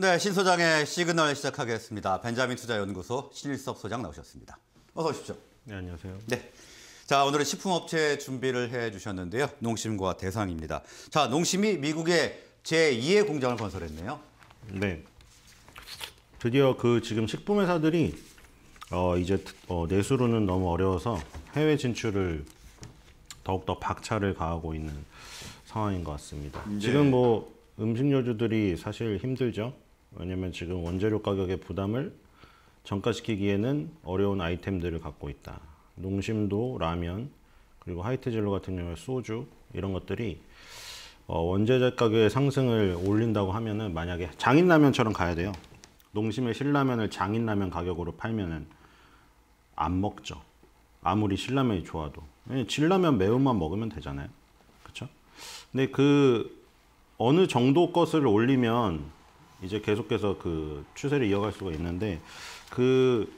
네, 신 소장의 시그널 시작하겠습니다. 벤자민 투자연구소 신일섭 소장 나오셨습니다. 어서 오십시오. 네, 안녕하세요. 네. 자, 오늘은 식품업체 준비를 해 주셨는데요. 농심과 대상입니다. 자, 농심이 미국에 제2의 공장을 건설했네요. 네. 드디어 그 지금 식품회사들이 어, 이제 어, 내수로는 너무 어려워서 해외 진출을 더욱더 박차를 가하고 있는 상황인 것 같습니다. 네. 지금 뭐 음식료주들이 사실 힘들죠. 왜냐면 지금 원재료 가격의 부담을 전가시키기에는 어려운 아이템들을 갖고 있다. 농심도 라면 그리고 하이트진로 같은 경우에 소주 이런 것들이 어, 원재료 가격의 상승을 올린다고 하면은 만약에 장인라면처럼 가야 돼요. 농심의 신라면을 장인라면 가격으로 팔면은 안 먹죠. 아무리 신라면이 좋아도 진라면 매운맛 먹으면 되잖아요. 그쵸 근데 그 어느 정도 것을 올리면 이제 계속해서 그 추세를 이어갈 수가 있는데 그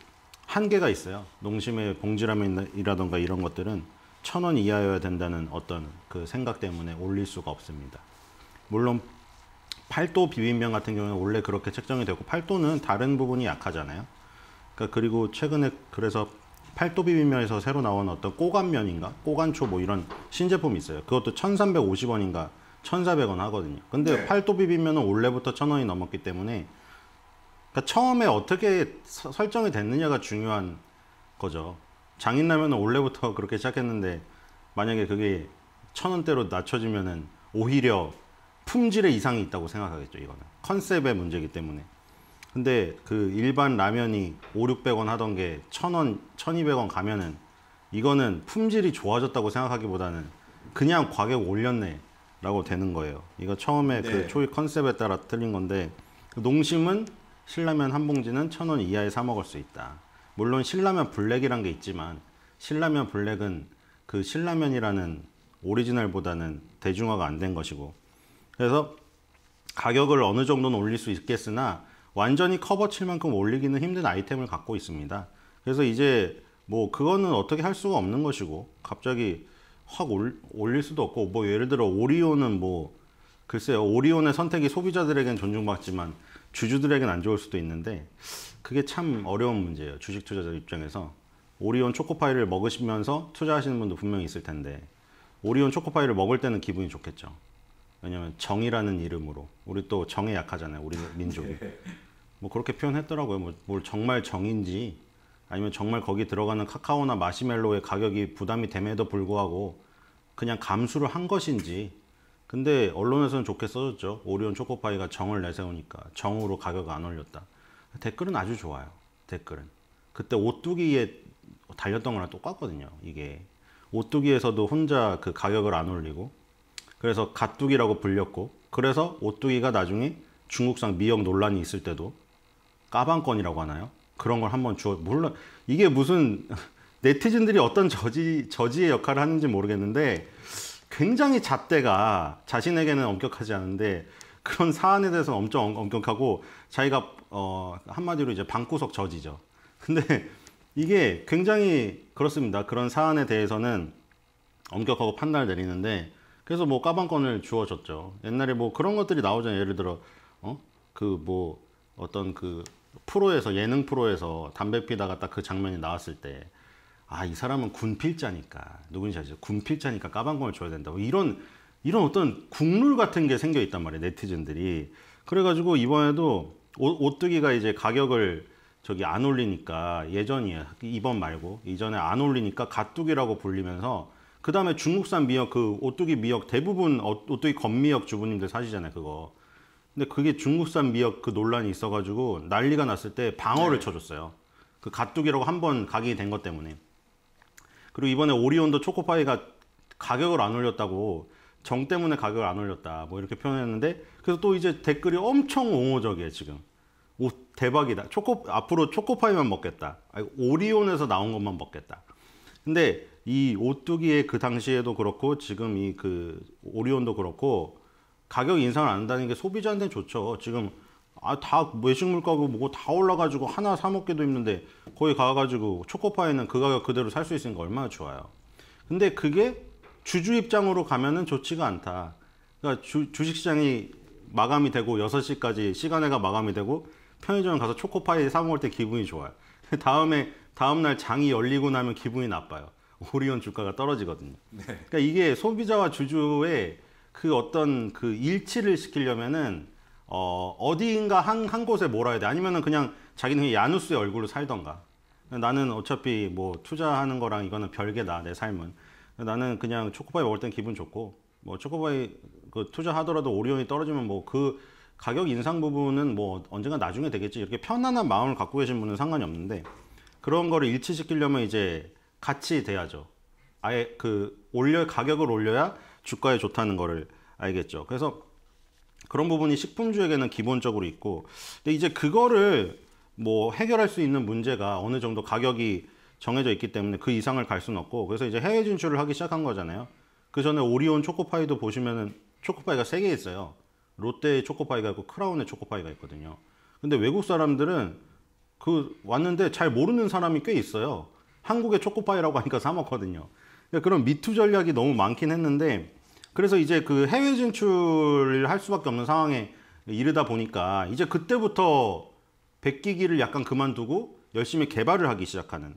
한계가 있어요. 농심의 봉지라면이라던가 이런 것들은 천원 이하여야 된다는 어떤 그 생각 때문에 올릴 수가 없습니다. 물론 팔도 비빔면 같은 경우는 원래 그렇게 책정이 되고 팔도는 다른 부분이 약하잖아요. 그러니까 그리고 최근에 그래서 팔도 비빔면에서 새로 나온 어떤 꼬간면인가 꼬간초 뭐 이런 신제품이 있어요. 그것도 1350원인가 1,400원 하거든요. 근데 네. 팔도 비빔면은 원래부터 1,000원이 넘었기 때문에 그러니까 처음에 어떻게 서, 설정이 됐느냐가 중요한 거죠. 장인라면은 원래부터 그렇게 시작했는데 만약에 그게 1,000원대로 낮춰지면은 오히려 품질에 이상이 있다고 생각하겠죠, 이거는. 컨셉의 문제이기 때문에. 근데 그 일반 라면이 5, 600원 하던 게 1000원, 1200원 가면은 이거는 품질이 좋아졌다고 생각하기보다는 그냥 가격 올렸네 라고 되는 거예요. 이거 처음에 그 네. 그 초기 컨셉에 따라 틀린 건데 그 농심은 신라면 한 봉지는 천 원 이하에 사 먹을 수 있다. 물론 신라면 블랙이란 게 있지만 신라면 블랙은 그 신라면이라는 오리지널보다는 대중화가 안 된 것이고 그래서 가격을 어느 정도는 올릴 수 있겠으나 완전히 커버칠 만큼 올리기는 힘든 아이템을 갖고 있습니다. 그래서 이제 뭐 그거는 어떻게 할 수가 없는 것이고 갑자기 확 올, 올릴 수도 없고 뭐 예를 들어 오리온은 뭐 글쎄요 오리온의 선택이 소비자들에겐 존중받지만 주주들에겐 안 좋을 수도 있는데 그게 참 어려운 문제예요 주식 투자자 입장에서 오리온 초코파이를 먹으시면서 투자하시는 분도 분명히 있을 텐데 오리온 초코파이를 먹을 때는 기분이 좋겠죠 왜냐면 정이라는 이름으로 우리 또 정에 약하잖아요 우리 민족이 뭐 그렇게 표현했더라고요 뭐, 뭘 정말 정인지 아니면 정말 거기 들어가는 카카오나 마시멜로의 가격이 부담이 됨에도 불구하고 그냥 감수를 한 것인지 근데 언론에서는 좋게 써줬죠 오리온 초코파이가 정을 내세우니까 정으로 가격을 안 올렸다 댓글은 아주 좋아요 댓글은 그때 오뚜기에 달렸던 거랑 똑같거든요 이게 오뚜기에서도 혼자 그 가격을 안 올리고 그래서 가뚜기라고 불렸고 그래서 오뚜기가 나중에 중국산 미역 논란이 있을 때도 까방권이라고 하나요 그런 걸 한번 주어 물론 이게 무슨 네티즌들이 어떤 저지 저지의 역할을 하는지 모르겠는데 굉장히 잣대가 자신에게는 엄격하지 않은데 그런 사안에 대해서 엄청 엄격하고 자기가 어 한마디로 이제 방구석 저지죠. 근데 이게 굉장히 그렇습니다. 그런 사안에 대해서는 엄격하고 판단을 내리는데 그래서 뭐 까방권을 주어졌죠. 옛날에 뭐 그런 것들이 나오잖아요. 예를 들어 어그 뭐 어떤 그 프로에서 예능 프로에서 담배 피다가 딱 그 장면이 나왔을 때 아 이 사람은 군필자니까 누군지 아시죠 군필자니까 까방공을 줘야 된다 이런 이런 어떤 국룰 같은 게 생겨 있단 말이에요 네티즌들이 그래가지고 이번에도 오, 뜨기가 이제 가격을 저기 안 올리니까 예전이에요 이번 말고 이전에 안 올리니까 가뚜기라고 불리면서 그 다음에 중국산 미역 그 오뚜기 미역 대부분 오뚜기 어, 겉미역 주부님들 사시잖아요 그거 근데 그게 중국산 미역 그 논란이 있어가지고 난리가 났을 때 방어를 네. 쳐줬어요. 그 가뚜기라고 한번 각인이 된 것 때문에. 그리고 이번에 오리온도 초코파이가 가격을 안 올렸다고 정 때문에 가격을 안 올렸다 뭐 이렇게 표현했는데 그래서 또 이제 댓글이 엄청 옹호적이에요 지금 오 대박이다 초코 앞으로 초코파이만 먹겠다 아니, 오리온에서 나온 것만 먹겠다 근데 이 오뚜기의 그 당시에도 그렇고 지금 이 그 오리온도 그렇고 가격 인상을 안 한다는 게 소비자한테는 좋죠. 지금 아, 다 외식 물가고 뭐고 다 올라가지고 하나 사 먹기도 힘든데 거기 가가지고 초코파이는 그 가격 그대로 살 수 있으니까 얼마나 좋아요. 근데 그게 주주 입장으로 가면은 좋지가 않다. 그러니까 주, 주식시장이 마감이 되고 6시까지 시간에가 마감이 되고 편의점 가서 초코파이 사 먹을 때 기분이 좋아요. 다음에 다음날 장이 열리고 나면 기분이 나빠요. 오리온 주가가 떨어지거든요. 네. 그러니까 이게 소비자와 주주의 그 어떤 그 일치를 시키려면은 어, 어디인가 한, 한 곳에 몰아야 돼. 아니면은 그냥 자기는 야누스의 얼굴로 살던가. 나는 어차피 뭐 투자하는 거랑 이거는 별개다, 내 삶은. 나는 그냥 초코파이 먹을 땐 기분 좋고, 뭐초코파이그 투자하더라도 오리온이 떨어지면 뭐 그 가격 인상 부분은 뭐 언젠가 나중에 되겠지. 이렇게 편안한 마음을 갖고 계신 분은 상관이 없는데, 그런 거를 일치시키려면 이제 같이 돼야죠. 아예 그 올려, 가격을 올려야 주가에 좋다는 거를 알겠죠. 그래서 그런 부분이 식품주에게는 기본적으로 있고 근데 이제 그거를 뭐 해결할 수 있는 문제가 어느 정도 가격이 정해져 있기 때문에 그 이상을 갈 수는 없고 그래서 이제 해외 진출을 하기 시작한 거잖아요. 그 전에 오리온 초코파이도 보시면은 초코파이가 3개 있어요. 롯데의 초코파이가 있고 크라운의 초코파이가 있거든요. 근데 외국 사람들은 그 왔는데 잘 모르는 사람이 꽤 있어요. 한국의 초코파이라고 하니까 사 먹거든요. 그러니까 그런 미투 전략이 너무 많긴 했는데 그래서 이제 그 해외 진출을 할 수밖에 없는 상황에 이르다 보니까 이제 그때부터 베끼기를 약간 그만두고 열심히 개발을 하기 시작하는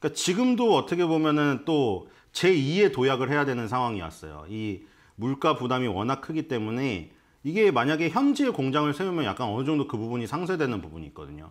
그러니까 지금도 어떻게 보면은 또 제2의 도약을 해야 되는 상황이었어요 이 물가 부담이 워낙 크기 때문에 이게 만약에 현지에 공장을 세우면 약간 어느 정도 그 부분이 상쇄되는 부분이 있거든요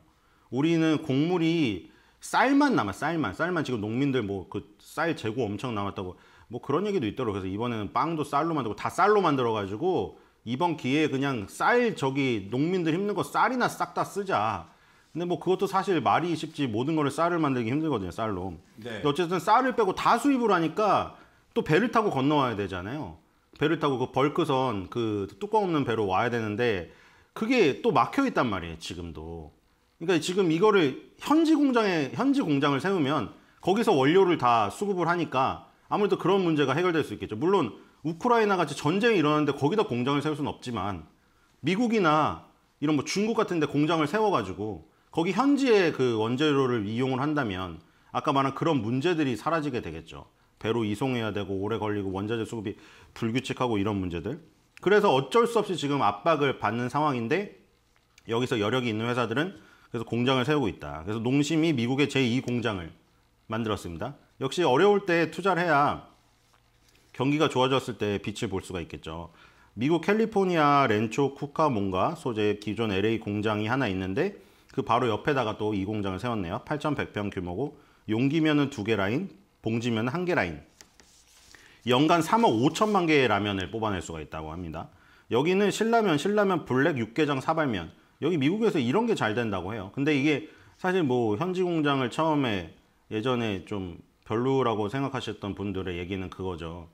우리는 곡물이 쌀만 남아 쌀만 쌀만 지금 농민들 뭐 그 쌀 재고 엄청 남았다고 뭐 그런 얘기도 있더라고 그래서 이번에는 빵도 쌀로 만들고 다 쌀로 만들어 가지고 이번 기회에 그냥 쌀 저기 농민들 힘든 거 쌀이나 싹 다 쓰자 근데 뭐 그것도 사실 말이 쉽지 모든 거를 쌀을 만들기 힘들거든요 쌀로 네. 어쨌든 쌀을 빼고 다 수입을 하니까 또 배를 타고 건너와야 되잖아요 배를 타고 그 벌크선 그 뚜껑 없는 배로 와야 되는데 그게 또 막혀 있단 말이에요 지금도 그러니까 지금 이거를 현지 공장에 현지 공장을 세우면 거기서 원료를 다 수급을 하니까 아무래도 그런 문제가 해결될 수 있겠죠. 물론 우크라이나 같이 전쟁이 일어났는데 거기다 공장을 세울 수는 없지만 미국이나 이런 뭐 중국 같은 데 공장을 세워가지고 거기 현지의 그 원재료를 이용을 한다면 아까 말한 그런 문제들이 사라지게 되겠죠. 배로 이송해야 되고 오래 걸리고 원자재 수급이 불규칙하고 이런 문제들. 그래서 어쩔 수 없이 지금 압박을 받는 상황인데 여기서 여력이 있는 회사들은 그래서 공장을 세우고 있다. 그래서 농심이 미국의 제2공장을 만들었습니다. 역시 어려울 때 투자를 해야 경기가 좋아졌을 때 빛을 볼 수가 있겠죠. 미국 캘리포니아 렌초 쿠카몬가 소재의 기존 LA 공장이 하나 있는데 그 바로 옆에다가 또 이 공장을 세웠네요. 8,100평 규모고 용기면은 두 개 라인, 봉지면 한 개 라인. 연간 3억 5천만 개의 라면을 뽑아낼 수가 있다고 합니다. 여기는 신라면, 신라면 블랙 육개장 사발면 여기 미국에서 이런 게 잘 된다고 해요. 근데 이게 사실 뭐 현지 공장을 처음에 예전에 좀 별로라고 생각하셨던 분들의 얘기는 그거죠.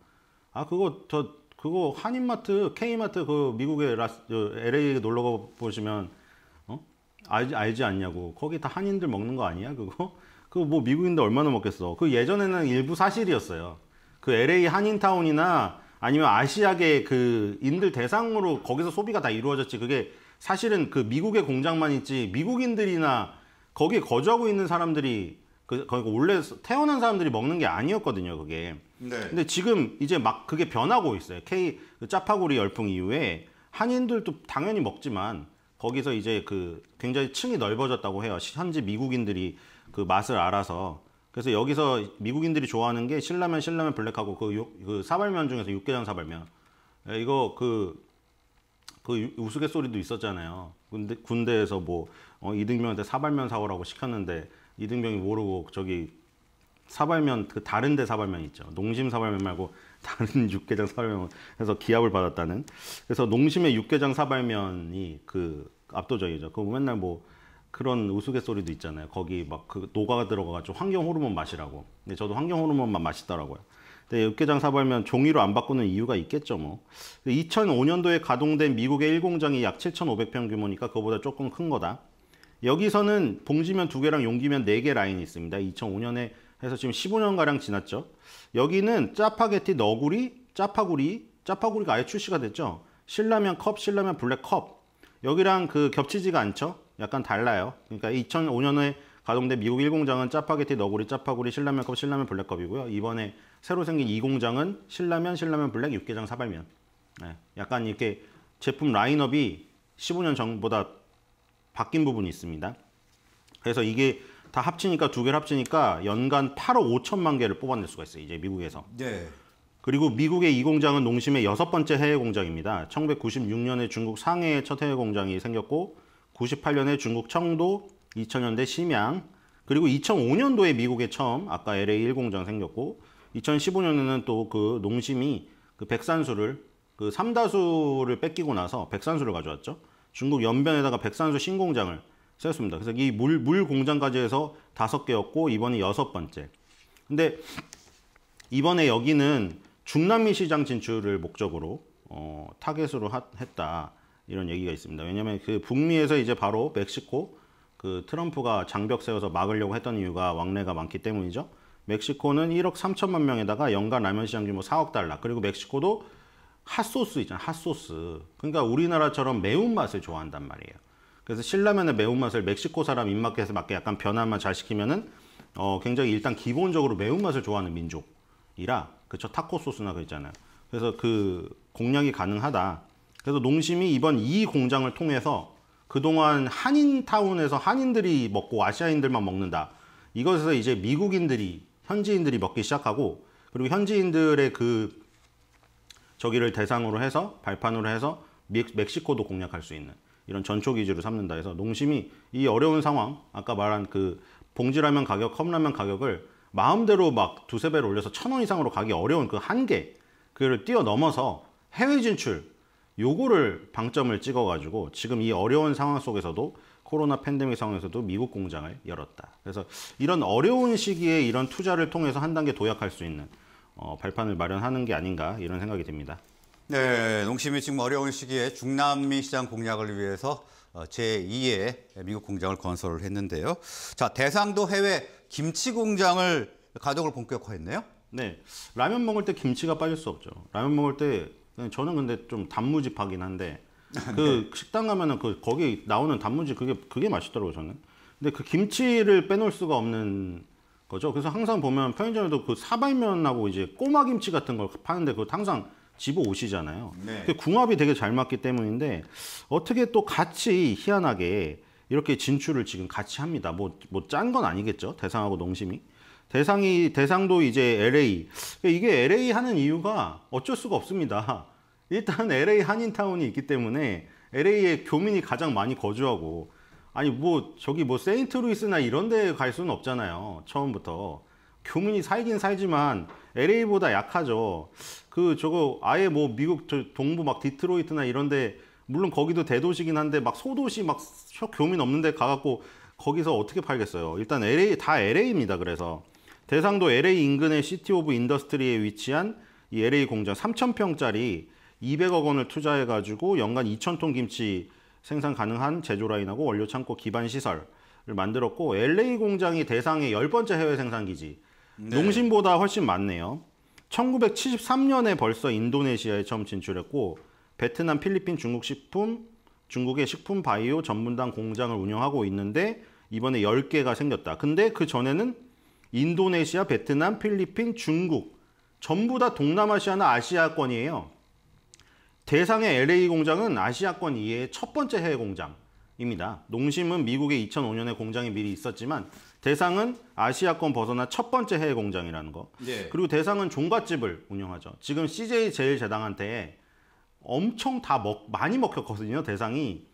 아 그거 저 그거 한인마트, K마트 그 미국의 라스, LA 놀러 가 보시면 어? 알지 알지 않냐고. 거기 다 한인들 먹는 거 아니야 그거? 그거 뭐 미국인들 얼마나 먹겠어. 그 예전에는 일부 사실이었어요. 그 LA 한인타운이나 아니면 아시아계 그 인들 대상으로 거기서 소비가 다 이루어졌지 그게 사실은 그 미국의 공장만 있지 미국인들이나 거기에 거주하고 있는 사람들이 그 거기 니 원래 태어난 사람들이 먹는 게 아니었거든요 그게 네. 근데 지금 이제 막 그게 변하고 있어요 K 그 짜파구리 열풍 이후에 한인들도 당연히 먹지만 거기서 이제 그 굉장히 층이 넓어졌다고 해요 현지 미국인들이 그 맛을 알아서 그래서 여기서 미국인들이 좋아하는 게 신라면 신라면 블랙하고 그, 요, 그 사발면 중에서 육개장 사발면 예, 이거 그그 우스갯소리도 있었잖아요. 근데 군대에서 뭐 어, 이등병한테 사발면 사오라고 시켰는데 이등병이 모르고 저기 사발면 그 다른 데 사발면 있죠. 농심 사발면 말고 다른 육개장 사발면 해서 기합을 받았다는. 그래서 농심의 육개장 사발면이 그 압도적이죠. 그 맨날 뭐 그런 우스갯소리도 있잖아요. 거기 막그 노가가 들어가가지고 환경 호르몬 마시라고. 근데 저도 환경 호르몬만 마시더라고요. 네, 육개장 사발면 종이로 안 바꾸는 이유가 있겠죠 뭐. 2005년도에 그 가동된 미국의 1공장이 약 7,500평 규모니까 그거보다 조금 큰 거다. 여기서는 봉지면 두개랑 용기면 네 개 라인이 있습니다. 2005년에 해서 지금 15년가량 지났죠. 여기는 짜파게티 너구리, 짜파구리, 짜파구리가 아예 출시가 됐죠. 신라면 컵, 신라면 블랙 컵. 여기랑 그 겹치지가 않죠. 약간 달라요. 그러니까 2005년에 가동된 미국 1공장은 짜파게티 너구리, 짜파구리, 신라면 컵, 신라면 블랙 컵이고요. 이번에 새로 생긴 이 공장은 신라면, 신라면 블랙, 육개장, 사발면. 네. 약간 이렇게 제품 라인업이 15년 전보다 바뀐 부분이 있습니다. 그래서 이게 다 합치니까 두 개를 합치니까 연간 8억 5천만 개를 뽑아낼 수가 있어요. 이제 미국에서. 네. 그리고 미국의 이 공장은 농심의 여섯 번째 해외 공장입니다. 1996년에 중국 상해에 첫 해외 공장이 생겼고 98년에 중국 청도, 2000년대 심양, 그리고 2005년도에 미국에 처음 아까 LA 1공장 생겼고 2015년에는 또 그 농심이 그 백산수를 그 삼다수를 뺏기고 나서 백산수를 가져왔죠. 중국 연변에다가 백산수 신공장을 세웠습니다. 그래서 이 물 물 공장까지 해서 다섯 개였고 이번이 여섯 번째. 근데 이번에 여기는 중남미 시장 진출을 목적으로 어, 타겟으로 하, 했다 이런 얘기가 있습니다. 왜냐하면 그 북미에서 이제 바로 멕시코 그 트럼프가 장벽 세워서 막으려고 했던 이유가 왕래가 많기 때문이죠. 멕시코는 1억 3천만 명에다가 연간 라면 시장 규모 4억 달러. 그리고 멕시코도 핫소스 있잖아. 핫소스. 그러니까 우리나라처럼 매운맛을 좋아한단 말이에요. 그래서 신라면의 매운맛을 멕시코 사람 입맛에서 맞게 약간 변화만 잘 시키면은 어, 굉장히 일단 기본적으로 매운맛을 좋아하는 민족이라 그쵸 타코 소스나 그랬잖아요. 그래서 그 공략이 가능하다. 그래서 농심이 이번 이 공장을 통해서 그동안 한인타운에서 한인들이 먹고 아시아인들만 먹는다. 이것에서 이제 미국인들이 현지인들이 먹기 시작하고 그리고 현지인들의 그 저기를 대상으로 해서 발판으로 해서 멕시코도 공략할 수 있는 이런 전초 기지로 삼는다 해서 농심이 이 어려운 상황 아까 말한 그 봉지라면 가격, 컵라면 가격을 마음대로 막 두세 배로 올려서 천 원 이상으로 가기 어려운 그 한계 그를 뛰어넘어서 해외 진출 요거를 방점을 찍어가지고 지금 이 어려운 상황 속에서도 코로나 팬데믹 상황에서도 미국 공장을 열었다. 그래서 이런 어려운 시기에 이런 투자를 통해서 한 단계 도약할 수 있는 어, 발판을 마련하는 게 아닌가 이런 생각이 듭니다. 네, 농심이 지금 어려운 시기에 중남미 시장 공략을 위해서 어, 제2의 미국 공장을 건설을 했는데요. 자, 대상도 해외 김치 공장을 가동을 본격화했네요. 네, 라면 먹을 때 김치가 빠질 수 없죠. 라면 먹을 때 저는 근데 좀 단무지파긴 한데 아, 그 네. 식당 가면은 그 거기 나오는 단무지 그게 그게 맛있더라고요 저는. 근데 그 김치를 빼놓을 수가 없는 거죠. 그래서 항상 보면 편의점에도 그 사발면하고 이제 꼬마 김치 같은 걸 파는데 그거 항상 집어 오시잖아요. 네. 그 궁합이 되게 잘 맞기 때문인데 어떻게 또 같이 희한하게 이렇게 진출을 지금 같이 합니다. 뭐뭐짠 건 아니겠죠. 대상하고 농심이. 대상이 대상도 이제 LA. 그러니까 이게 LA 하는 이유가 어쩔 수가 없습니다. 일단 LA 한인타운이 있기 때문에 LA에 교민이 가장 많이 거주하고 아니 뭐 저기 뭐 세인트루이스나 이런 데 갈 수는 없잖아요. 처음부터. 교민이 살긴 살지만 LA보다 약하죠. 그 저거 아예 뭐 미국 동부 막 디트로이트나 이런 데 물론 거기도 대도시긴 한데 막 소도시 막 교민 없는 데 가갖고 거기서 어떻게 팔겠어요. 일단 LA 다 LA입니다. 그래서 대상도 LA 인근의 시티 오브 인더스트리에 위치한 이 LA 공장 3,000평짜리 200억 원을 투자해 가지고 연간 2천0톤 김치 생산 가능한 제조 라인하고 원료 창고 기반 시설을 만들었고 LA 공장이 대상의 열번째 해외 생산 기지. 네. 농심보다 훨씬 많네요. 1973년에 벌써 인도네시아에 처음 진출했고 베트남, 필리핀, 중국 식품, 중국의 식품 바이오 전문당 공장을 운영하고 있는데 이번에 10개가 생겼다. 근데 그 전에는 인도네시아, 베트남, 필리핀, 중국 전부 다 동남아시아나 아시아권이에요. 대상의 LA 공장은 아시아권 이외의 첫 번째 해외 공장입니다. 농심은 미국의 2005년에 공장이 미리 있었지만 대상은 아시아권 벗어나 첫 번째 해외 공장이라는 거. 네. 그리고 대상은 종갓집을 운영하죠. 지금 CJ 제일제당한테 엄청 다 먹, 많이 먹혔거든요. 대상이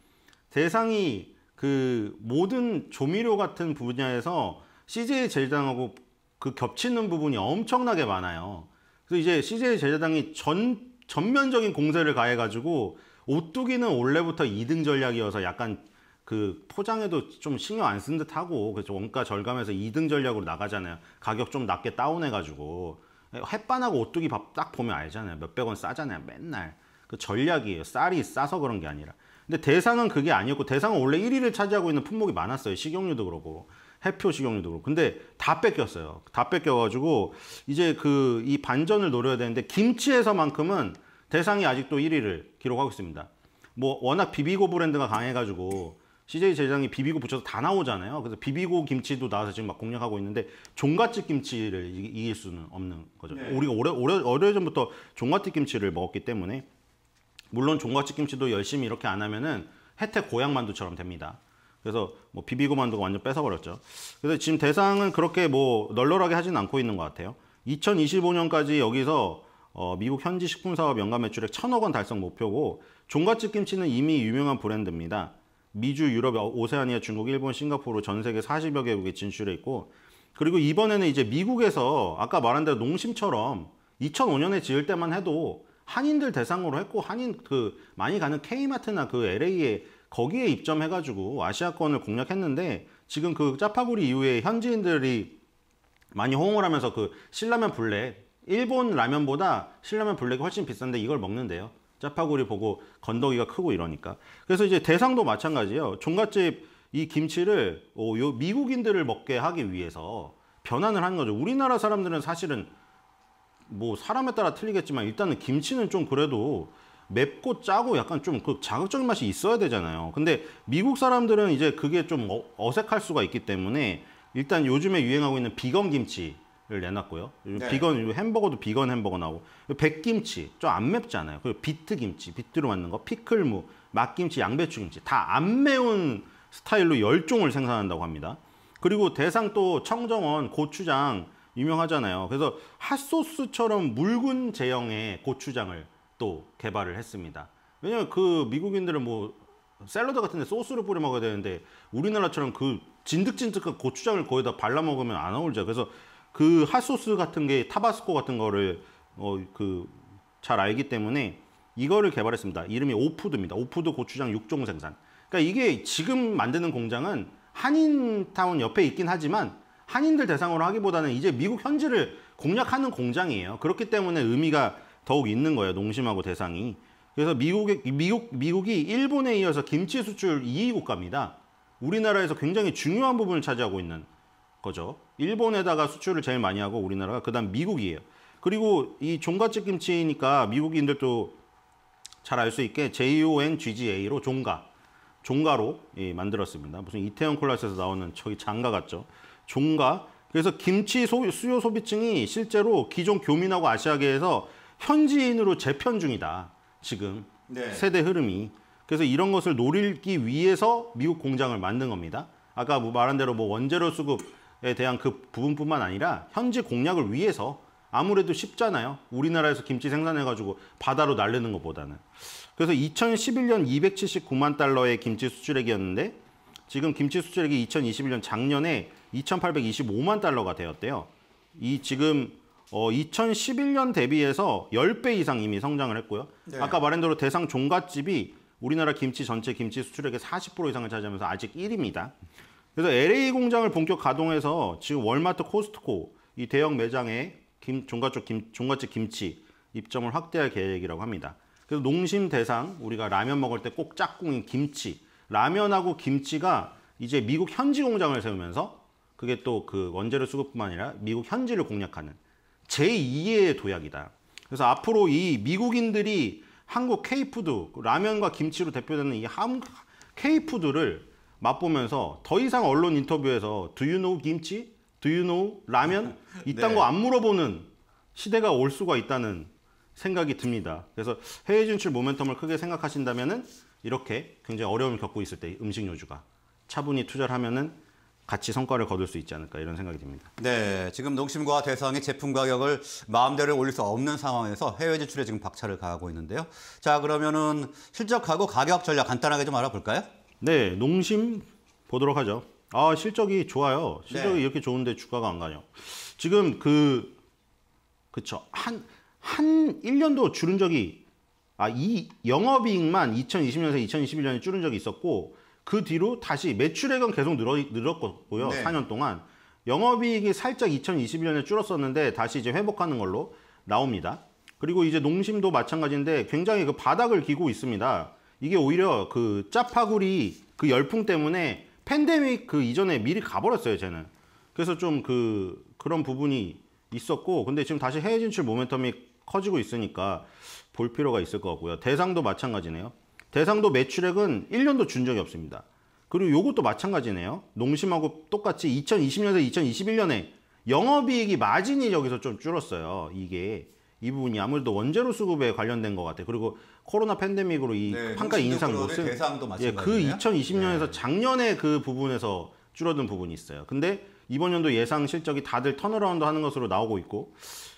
대상이 그 모든 조미료 같은 분야에서 CJ 제일제당하고 그 겹치는 부분이 엄청나게 많아요. 그래서 이제 CJ 제일제당이 전 전면적인 공세를 가해가지고 오뚜기는 원래부터 2등 전략이어서 약간 그 포장에도 좀 신경 안 쓴 듯하고 그래서 원가 절감해서 2등 전략으로 나가잖아요. 가격 좀 낮게 다운해가지고 햇반하고 오뚜기 밥 딱 보면 알잖아요. 몇백 원 싸잖아요. 맨날 그 전략이에요. 쌀이 싸서 그런 게 아니라. 근데 대상은 그게 아니었고 대상은 원래 1위를 차지하고 있는 품목이 많았어요. 식용유도 그러고. 해표 식용유도 그렇고. 근데 다 뺏겼어요. 다 뺏겨가지고 이제 그 이 반전을 노려야 되는데 김치에서만큼은 대상이 아직도 1위를 기록하고 있습니다. 뭐 워낙 비비고 브랜드가 강해가지고 CJ 제장이 비비고 붙여서 다 나오잖아요. 그래서 비비고 김치도 나와서 지금 막 공략하고 있는데 종갓집 김치를 이길 수는 없는 거죠. 네. 우리가 오래, 오래, 오래전부터 종갓집 김치를 먹었기 때문에 물론 종갓집 김치도 열심히 이렇게 안 하면은 혜택 고향만두처럼 됩니다. 그래서 뭐 비비 고만두가 완전 뺏어버렸죠. 그래서 지금 대상은 그렇게 뭐 널널하게 하진 않고 있는 것 같아요. 2025년까지 여기서 어, 미국 현지 식품사업 연간 매출액 1 0 0 0억원 달성 목표고 종갓집 김치는 이미 유명한 브랜드입니다. 미주, 유럽, 오세아니아, 중국, 일본, 싱가포르 전 세계 40여 개국에 진출해 있고 그리고 이번에는 이제 미국에서 아까 말한 대로 농심처럼 2005년에 지을 때만 해도 한인들 대상으로 했고 한인 그 많이 가는 K마트나 그 LA에 거기에 입점해가지고 아시아권을 공략했는데 지금 그 짜파구리 이후에 현지인들이 많이 호응을 하면서 그 신라면 블랙 일본 라면보다 신라면 블랙이 훨씬 비싼데 이걸 먹는데요 짜파구리 보고 건더기가 크고 이러니까 그래서 이제 대상도 마찬가지예요 종갓집 이 김치를 오, 어, 요 미국인들을 먹게 하기 위해서 변환을 한 거죠 우리나라 사람들은 사실은 뭐 사람에 따라 틀리겠지만 일단은 김치는 좀 그래도 맵고 짜고 약간 좀 그 자극적인 맛이 있어야 되잖아요. 근데 미국 사람들은 이제 그게 좀 어, 어색할 수가 있기 때문에 일단 요즘에 유행하고 있는 비건 김치 를 내놨고요. 네. 비건 햄버거도 비건 햄버거 나오고 백김치 좀 안 맵잖아요. 그리고 비트 김치, 비트로 만든 거, 피클무, 막김치, 양배추 김치 다 안 매운 스타일로 열종을 생산한다고 합니다. 그리고 대상 또 청정원 고추장 유명하잖아요. 그래서 핫소스처럼 묽은 제형의 고추장을 또 개발을 했습니다. 왜냐하면 그 미국인들은 뭐 샐러드 같은 데 소스를 뿌려 먹어야 되는데 우리나라처럼 그 진득진득한 고추장을 거의 다 발라 먹으면 안어울죠 그래서 그 핫소스 같은 게 타바스코 같은 거를 어 그 잘 알기 때문에 이거를 개발했습니다. 이름이 오푸드입니다. 오푸드 고추장 6종 생산. 그러니까 이게 지금 만드는 공장은 한인타운 옆에 있긴 하지만 한인들 대상으로 하기보다는 이제 미국 현지를 공략하는 공장이에요. 그렇기 때문에 의미가 더욱 있는 거예요. 농심하고 대상이. 그래서 미국의, 미국, 미국이 일본에 이어서 김치 수출 2위 국가입니다. 우리나라에서 굉장히 중요한 부분을 차지하고 있는 거죠. 일본에다가 수출을 제일 많이 하고 우리나라가 그다음 미국이에요. 그리고 이종가집 김치니까 미국인들도 잘 알 수 있게 JONGGA로 종가, 종가로 예, 만들었습니다. 무슨 이태원 콜라스에서 나오는 저기 장가 같죠. 종가. 그래서 김치 소, 수요 소비층이 실제로 기존 교민하고 아시아계에서 현지인으로 재편 중이다. 지금 네. 세대 흐름이. 그래서 이런 것을 노리기 위해서 미국 공장을 만든 겁니다. 아까 뭐 말한 대로 뭐 원재료 수급에 대한 그 부분뿐만 아니라 현지 공략을 위해서 아무래도 쉽잖아요. 우리나라에서 김치 생산해가지고 바다로 날리는 것보다는. 그래서 2011년 279만 달러의 김치 수출액이었는데 지금 김치 수출액이 2021년 작년에 2,825만 달러가 되었대요. 이 지금 어, 2011년 대비해서 10배 이상 이미 성장을 했고요. 네. 아까 말한 대로 대상 종갓집이 우리나라 김치 전체 김치 수출액의 40% 이상을 차지하면서 아직 1위입니다. 그래서 LA 공장을 본격 가동해서 지금 월마트, 코스트코 이 대형 매장에 김, 종갓집, 김, 종갓집 김치 입점을 확대할 계획이라고 합니다. 그래서 농심 대상 우리가 라면 먹을 때 꼭 짝꿍인 김치 라면하고 김치가 이제 미국 현지 공장을 세우면서 그게 또 그 원재료 수급뿐만 아니라 미국 현지를 공략하는 제2의 도약이다. 그래서 앞으로 이 미국인들이 한국 케이푸드, 그 라면과 김치로 대표되는 이 한국 케이푸드를 맛보면서 더 이상 언론 인터뷰에서 Do you know 김치? Do you know 라면? 네. 이딴 네. 거안 물어보는 시대가 올 수가 있다는 생각이 듭니다. 그래서 해외 진출 모멘텀을 크게 생각하신다면 이렇게 굉장히 어려움을 겪고 있을 때 음식 요주가 차분히 투자를 하면은 같이 성과를 거둘 수 있지 않을까 이런 생각이 듭니다. 네, 지금 농심과 대상이 제품 가격을 마음대로 올릴 수 없는 상황에서 해외 진출에 지금 박차를 가하고 있는데요. 자, 그러면은 실적하고 가격 전략 간단하게 좀 알아볼까요? 네, 농심 보도록 하죠. 아, 실적이 좋아요. 실적이 네. 이렇게 좋은데 주가가 안 가요. 지금 그 그쵸 한한 한 1년도 줄은 적이 아, 이 영업이익만 2020년에서 2021년에 줄은 적이 있었고 그 뒤로 다시 매출액은 계속 늘어, 늘었고요. 네. 4년 동안. 영업이익이 살짝 2021년에 줄었었는데 다시 이제 회복하는 걸로 나옵니다. 그리고 이제 농심도 마찬가지인데 굉장히 그 바닥을 기고 있습니다. 이게 오히려 그 짜파구리 그 열풍 때문에 팬데믹 그 이전에 미리 가버렸어요, 쟤는. 그래서 좀 그 그런 부분이 있었고 근데 지금 다시 해외 진출 모멘텀이 커지고 있으니까 볼 필요가 있을 것 같고요. 대상도 마찬가지네요. 대상도 매출액은 1년도 준 적이 없습니다. 그리고 이것도 마찬가지네요. 농심하고 똑같이 2020년에서 2021년에 영업이익이 마진이 여기서 좀 줄었어요. 이게 이 부분이 아무래도 원재료 수급에 관련된 것 같아요. 그리고 코로나 팬데믹으로 이 네, 판가 인상 못은 예, 그 2020년에서 네. 작년에 그 부분에서 줄어든 부분이 있어요. 근데 이번 연도 예상 실적이 다들 턴어라운드 하는 것으로 나오고 있고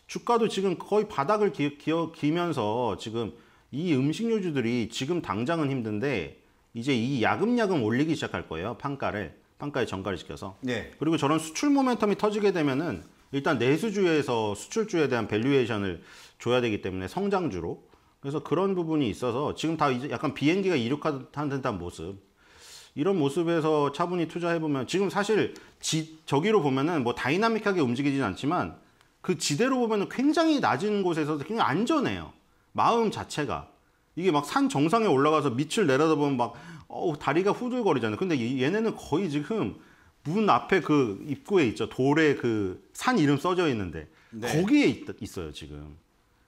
주가도 지금 거의 바닥을 기, 기, 기면서 지금 이 음식료주들이 지금 당장은 힘든데 이제 이 야금야금 올리기 시작할 거예요. 판가를 판가에 정가를 시켜서. 네. 그리고 저런 수출 모멘텀이 터지게 되면은 일단 내수주에서 수출주에 대한 밸류에이션을 줘야 되기 때문에 성장주로. 그래서 그런 부분이 있어서 지금 다 이제 약간 비행기가 이륙하는 듯한 모습. 이런 모습에서 차분히 투자해보면 지금 사실 지, 저기로 보면은 뭐 다이나믹하게 움직이진 않지만 그 지대로 보면은 굉장히 낮은 곳에서 굉장히 안전해요. 마음 자체가 이게 막 산 정상에 올라가서 밑을 내려다보면 막 어, 우 다리가 후들거리잖아요. 근데 얘네는 거의 지금 문 앞에 그 입구에 있죠. 돌에 그 산 이름 써져 있는데 네. 거기에 있, 어요 지금.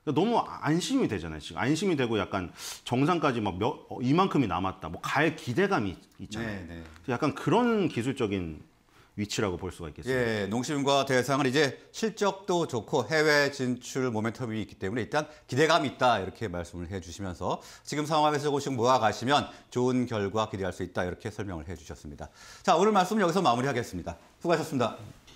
그러니까 너무 안심이 되잖아요. 지금 안심이 되고 약간 정상까지 막 몇, 어, 이만큼이 남았다. 뭐 갈 기대감이 있잖아요. 네, 네. 약간 그런 기술적인 위치라고 볼 수가 있겠습니다. 예, 농심과 대상은 이제 실적도 좋고 해외 진출 모멘텀이 있기 때문에 일단 기대감이 있다 이렇게 말씀을 해주시면서 지금 상황에서 조금 모아가시면 좋은 결과 기대할 수 있다 이렇게 설명을 해주셨습니다. 자, 오늘 말씀 여기서 마무리하겠습니다. 수고하셨습니다.